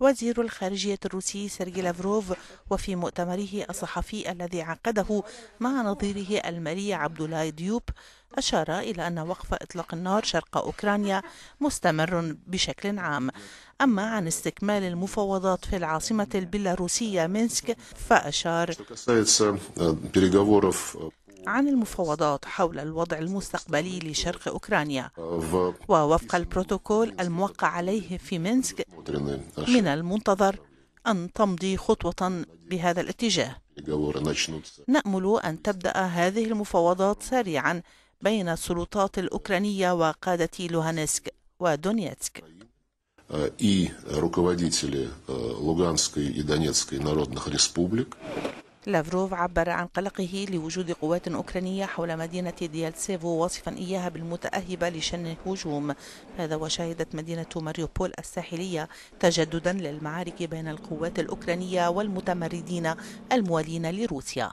وزير الخارجية الروسي سيرجي لافروف وفي مؤتمره الصحفي الذي عقده مع نظيره المالي عبد الله ديوب أشار إلى أن وقف إطلاق النار شرق أوكرانيا مستمر بشكل عام أما عن استكمال المفاوضات في العاصمة البيلاروسية مينسك فأشار عن المفاوضات حول الوضع المستقبلي لشرق أوكرانيا ووفق البروتوكول الموقع عليه في مينسك من المنتظر أن تمضي خطوة بهذا الاتجاه نأمل أن تبدأ هذه المفاوضات سريعا بين السلطات الأوكرانية وقادة لوهانسك ودونيتسك и руководители Луганской и Донецкой народных республик لافروف عبر عن قلقه لوجود قوات أوكرانية حول مدينة ديالسيفو واصفا إياها بالمتأهبة لشن الهجوم هذا وشهدت مدينة ماريوبول الساحلية تجددا للمعارك بين القوات الأوكرانية والمتمردين الموالين لروسيا